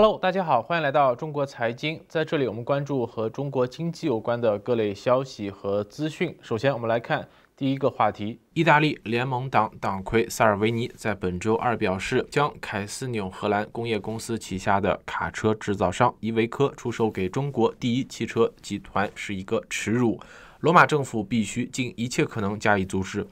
Hello，大家好，欢迎来到中国财经。在这里，我们关注和中国经济有关的各类消息和资讯。首先，我们来看第一个话题：意大利联盟党党魁萨尔维尼在本周二表示，将凯斯纽荷兰工业公司旗下的卡车制造商依维柯出售给中国第一汽车集团是一个耻辱。罗马政府必须尽一切可能加以阻止。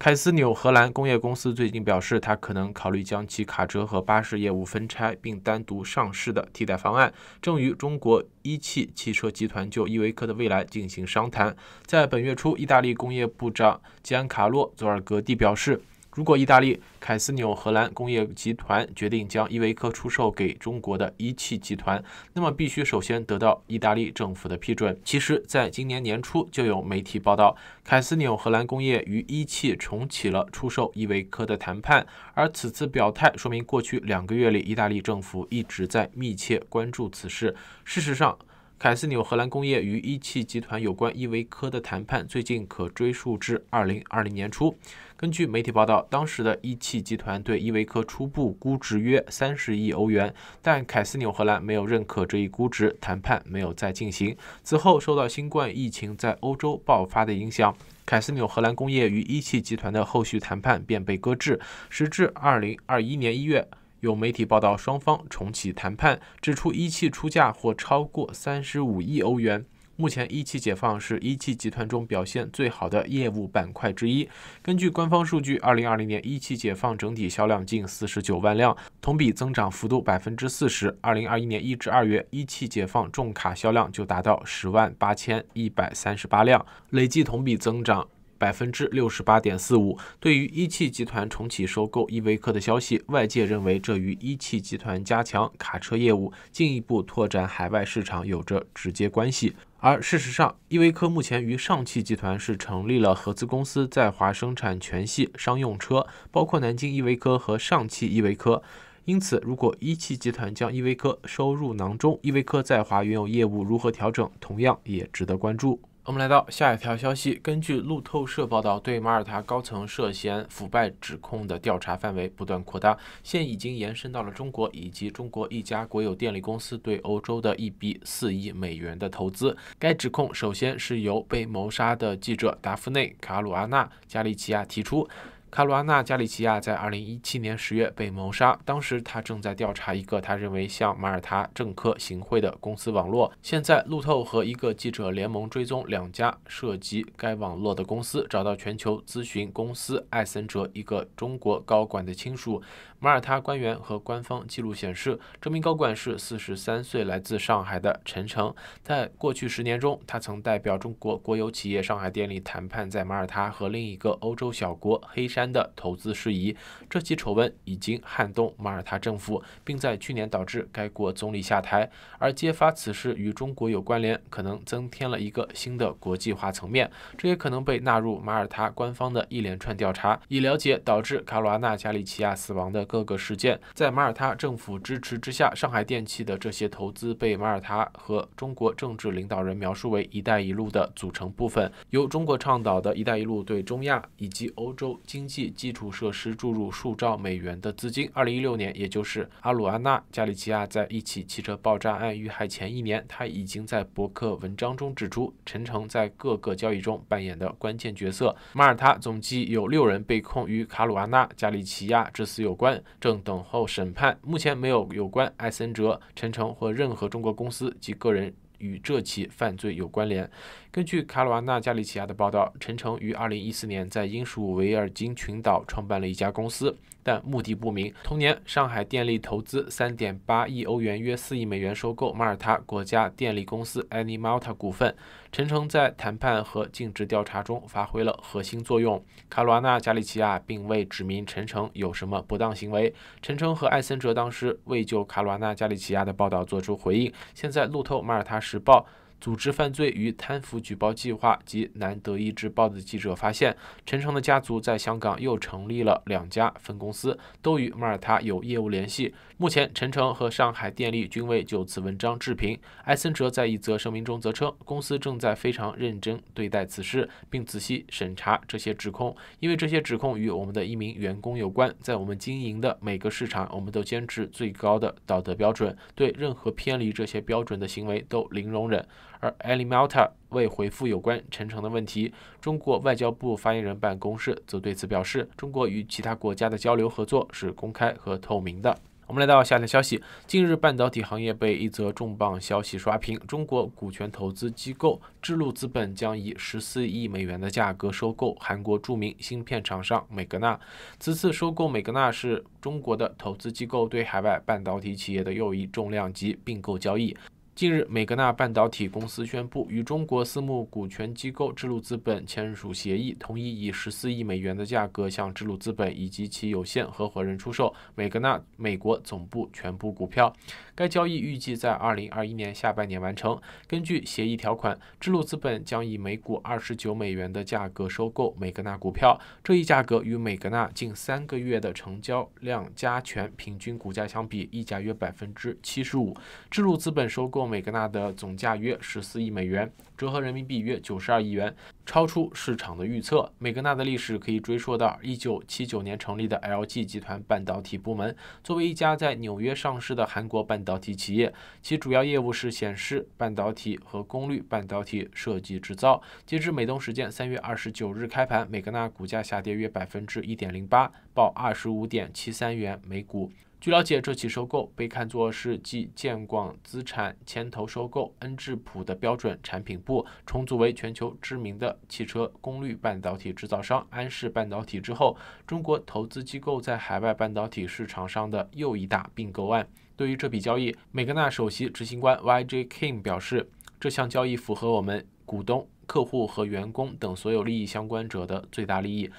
凯斯纽荷兰工业公司最近表示，它可能考虑将其卡车和巴士业务分拆并单独上市的替代方案，正与中国一汽汽车集团就依维柯的未来进行商谈。在本月初，意大利工业部长吉安卡洛·佐尔格蒂表示。如果意大利凯斯纽荷兰工业集团决定将依维柯出售给中国的一汽集团，那么必须首先得到意大利政府的批准。其实，在今年年初就有媒体报道，凯斯纽荷兰工业与一汽重启了出售依维柯的谈判。而此次表态说明，过去两个月里，意大利政府一直在密切关注此事。事实上，凯斯纽荷兰工业与一汽集团有关依维柯的谈判，最近可追溯至二零二零年初。根据媒体报道，当时的一汽集团对依维柯初步估值约三十亿欧元，但凯斯纽荷兰没有认可这一估值，谈判没有再进行。此后，受到新冠疫情在欧洲爆发的影响，凯斯纽荷兰工业与一汽集团的后续谈判便被搁置。时至二零二一年一月，有媒体报道双方重启谈判，指出一汽出价或超过三十五亿欧元。目前，一汽解放是一汽集团中表现最好的业务板块之一。根据官方数据，二零二零年一汽解放整体销量近四十九万辆，同比增长幅度百分之四十。二零二一年一至二月，一汽解放重卡销量就达到十万八千一百三十八辆，累计同比增长。百分之六十八点四五。对于一汽集团重启收购依维柯的消息，外界认为这与一汽集团加强卡车业务、进一步拓展海外市场有着直接关系。而事实上，依维柯目前与上汽集团是成立了合资公司，在华生产全系商用车，包括南京依维柯和上汽依维柯。因此，如果一汽集团将依维柯收入囊中，依维柯在华原有业务如何调整，同样也值得关注。我们来到下一条消息。根据路透社报道，对马耳他高层涉嫌腐败指控的调查范围不断扩大，现已经延伸到了中国以及中国一家国有电力公司对欧洲的一笔四亿美元的投资。该指控首先是由被谋杀的记者达夫内·卡鲁阿纳·加里奇亚提出。卡鲁阿纳加里奇亚在2017年10月被谋杀，当时他正在调查一个他认为向马耳他政客行贿的公司网络。现在，路透和一个记者联盟追踪两家涉及该网络的公司，找到全球咨询公司艾森哲一个中国高管的亲属。马耳他官员和官方记录显示，这名高管是四十三岁、来自上海的陈诚。在过去十年中，他曾代表中国国有企业上海电力谈判在马耳他和另一个欧洲小国黑山的投资事宜。这起丑闻已经撼动马耳他政府，并在去年导致该国总理下台。而揭发此事与中国有关联，可能增添了一个新的国际化层面。这也可能被纳入马耳他官方的一连串调查，以了解导致卡罗阿纳加里奇亚死亡的。各个事件在马耳他政府支持之下，上海电气的这些投资被马耳他和中国政治领导人描述为“一带一路”的组成部分。由中国倡导的“一带一路”对中亚以及欧洲经济基础设施注入数兆美元的资金。二零一六年，也就是阿鲁阿纳·加里奇亚在一起汽车爆炸案遇害前一年，他已经在博客文章中指出陈诚在各个交易中扮演的关键角色。马耳他总计有六人被控与卡鲁阿纳·加里奇亚之死有关。正等候审判。目前没有有关艾森哲、陈诚或任何中国公司及个人与这起犯罪有关联。根据卡罗瓦纳加里奇亚的报道，陈诚于2014年在英属维尔京群岛创办了一家公司。但目的不明。同年，上海电力投资3.8亿欧元（约4亿美元）收购马耳他国家电力公司 a n y Malta 股份。陈诚在谈判和尽职调查中发挥了核心作用。卡罗纳·加里奇亚并未指明陈诚有什么不当行为。陈诚和艾森哲当时未就卡罗纳·加里奇亚的报道作出回应。现在，路透、马耳他时报。组织犯罪与贪腐举报计划及《南德意志报》的记者发现，陈诚的家族在香港又成立了两家分公司，都与马耳他有业务联系。目前，陈诚和上海电力均未就此文章置评。埃森哲在一则声明中则称，公司正在非常认真对待此事，并仔细审查这些指控，因为这些指控与我们的一名员工有关。在我们经营的每个市场，我们都坚持最高的道德标准，对任何偏离这些标准的行为都零容忍。而 Alimalta 未回复有关陈诚的问题。中国外交部发言人办公室则对此表示，中国与其他国家的交流合作是公开和透明的。我们来到下条消息：近日，半导体行业被一则重磅消息刷屏。中国股权投资机构智路资本将以十四亿美元的价格收购韩国著名芯片厂商美格纳。此次收购美格纳是中国的投资机构对海外半导体企业的又一重量级并购交易。近日，美格纳半导体公司宣布与中国私募股权机构智路资本签署协议，同意以十四亿美元的价格向智路资本以及其有限合伙人出售美格纳美国总部全部股票。该交易预计在二零二一年下半年完成。根据协议条款，智路资本将以每股二十九美元的价格收购美格纳股票，这一价格与美格纳近三个月的成交量加权平均股价相比，溢价约百分之七十五。智路资本收购。美格纳的总价约十四亿美元，折合人民币约九十二亿元，超出市场的预测。美格纳的历史可以追溯到一九七九年成立的 LG 集团半导体部门。作为一家在纽约上市的韩国半导体企业，其主要业务是显示半导体和功率半导体设计制造。截至美东时间三月二十九日开盘，美格纳股价下跌约百分之一点零八，报二十五点七三元每股。据了解，这起收购被看作是继建广资产牵头收购恩智浦的标准产品部，重组为全球知名的汽车功率半导体制造商安氏半导体之后，中国投资机构在海外半导体市场上的又一大并购案。对于这笔交易，美格纳首席执行官 YJ Kim 表示，这项交易符合我们股东、客户和员工等所有利益相关者的最大利益。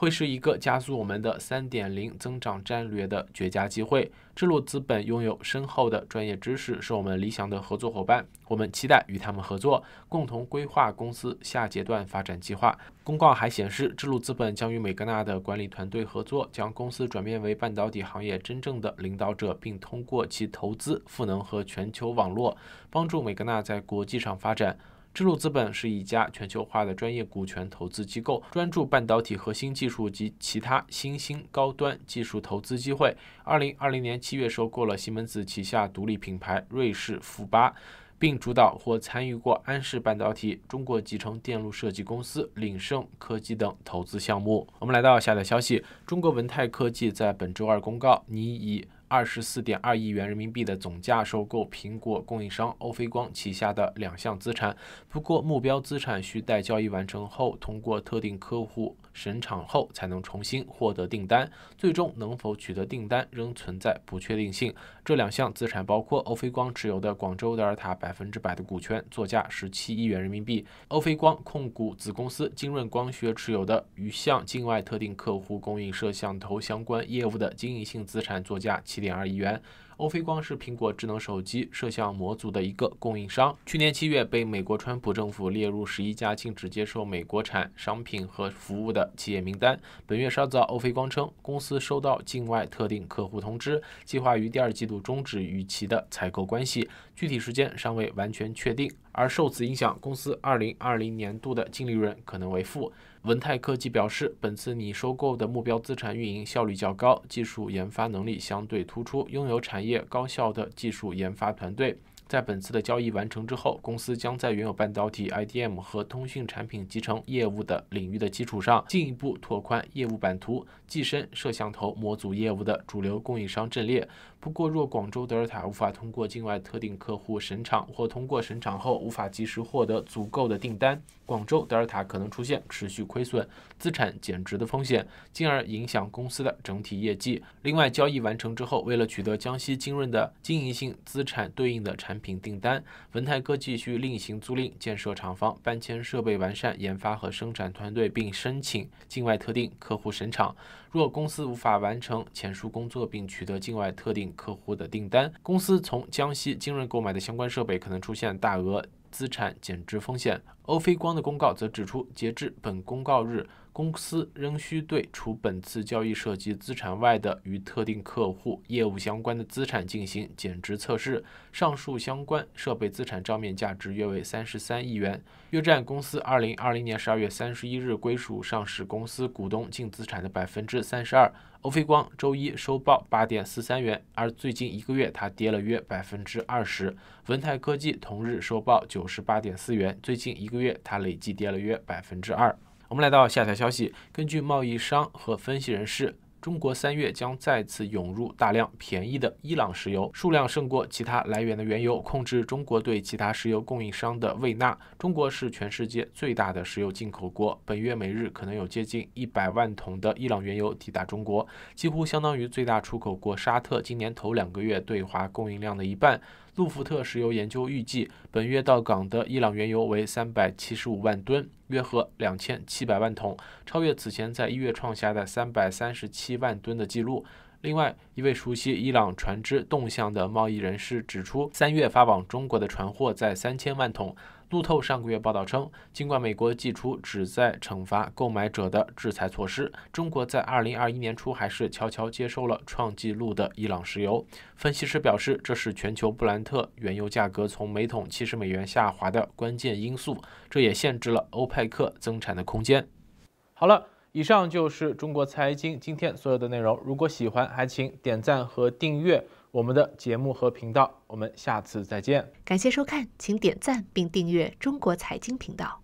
会是一个加速我们的三点零增长战略的绝佳机会。智路资本拥有深厚的专业知识，是我们理想的合作伙伴。我们期待与他们合作，共同规划公司下阶段发展计划。公告还显示，智路资本将与美格纳的管理团队合作，将公司转变为半导体行业真正的领导者，并通过其投资赋能和全球网络，帮助美格纳在国际上发展。智路资本是一家全球化的专业股权投资机构，专注半导体核心技术及其他新兴高端技术投资机会。二零二零年七月，收购了西门子旗下独立品牌瑞士富八，并主导或参与过安氏半导体、中国集成电路设计公司领盛科技等投资项目。我们来到下载消息：中国文泰科技在本周二公告，拟以。二十四点二亿元人民币的总价收购苹果供应商欧菲光旗下的两项资产，不过目标资产需待交易完成后通过特定客户审查后才能重新获得订单，最终能否取得订单仍存在不确定性。这两项资产包括欧菲光持有的广州德尔塔百分之百的股权，作价十七亿元人民币；欧菲光控股子公司金润光学持有的与向境外特定客户供应摄像头相关业务的经营性资产，作价七。一点二亿元。欧菲光是苹果智能手机摄像模组的一个供应商，去年七月被美国川普政府列入十一家禁止接受美国产商品和服务的企业名单。本月稍早，欧菲光称，公司收到境外特定客户通知，计划于第二季度终止与其的采购关系，具体时间尚未完全确定。而受此影响，公司二零二零年度的净利润可能为负。文泰科技表示，本次拟收购的目标资产运营效率较高，技术研发能力相对突出，拥有产业高效的技术研发团队。在本次的交易完成之后，公司将在原有半导体 IDM 和通讯产品集成业务的领域的基础上，进一步拓宽业务版图，跻身摄像头模组业务的主流供应商阵列。不过，若广州德尔塔无法通过境外特定客户审厂，或通过审厂后无法及时获得足够的订单，广州德尔塔可能出现持续亏损、资产减值的风险，进而影响公司的整体业绩。另外，交易完成之后，为了取得江西金润的经营性资产对应的产品。品订单，文泰哥继续另行租赁建设厂房、搬迁设备、完善研发和生产团队，并申请境外特定客户审厂。若公司无法完成前述工作并取得境外特定客户的订单，公司从江西精润购买的相关设备可能出现大额资产减值风险。欧菲光的公告则指出，截至本公告日。公司仍需对除本次交易涉及资产外的与特定客户业务相关的资产进行减值测试。上述相关设备资产账面价值约为三十三亿元，约占公司二零二零年十二月三十一日归属上市公司股东净资产的百分之三十二。欧菲光周一收报八点四三元，而最近一个月它跌了约百分之二十。文泰科技同日收报九十八点四元，最近一个月它累计跌了约百分之二。我们来到下条消息。根据贸易商和分析人士，中国三月将再次涌入大量便宜的伊朗石油，数量胜过其他来源的原油，控制中国对其他石油供应商的喂纳。中国是全世界最大的石油进口国，本月每日可能有接近一百万桶的伊朗原油抵达中国，几乎相当于最大出口国沙特今年头两个月对华供应量的一半。路福特石油研究预计，本月到港的伊朗原油为三百七十五万吨，约合两千七百万桶，超越此前在一月创下的三百三十七万吨的记录。另外，一位熟悉伊朗船只动向的贸易人士指出，三月发往中国的船货在三千万桶。路透上个月报道称，尽管美国祭出旨在惩罚购买者的制裁措施，中国在二零二一年初还是悄悄接收了创纪录的伊朗石油。分析师表示，这是全球布兰特原油价格从每桶七十美元下滑的关键因素，这也限制了欧佩克增产的空间。好了，以上就是中国财经今天所有的内容。如果喜欢，还请点赞和订阅。我们的节目和频道，我们下次再见。感谢收看，请点赞并订阅中国财经频道。